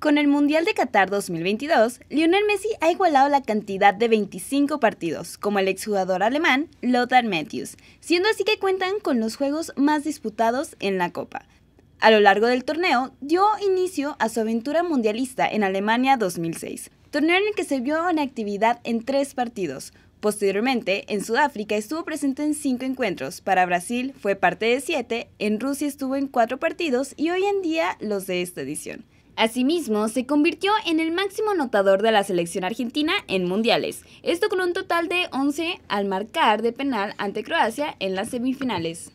Con el Mundial de Qatar 2022, Lionel Messi ha igualado la cantidad de 25 partidos, como el exjugador alemán Lothar Matthews, siendo así que cuentan con los juegos más disputados en la Copa. A lo largo del torneo, dio inicio a su aventura mundialista en Alemania 2006, torneo en el que se vio en actividad en tres partidos. Posteriormente, en Sudáfrica estuvo presente en cinco encuentros, para Brasil fue parte de siete, en Rusia estuvo en cuatro partidos y hoy en día los de esta edición. Asimismo, se convirtió en el máximo anotador de la selección argentina en mundiales, esto con un total de 11 al marcar de penal ante Croacia en las semifinales.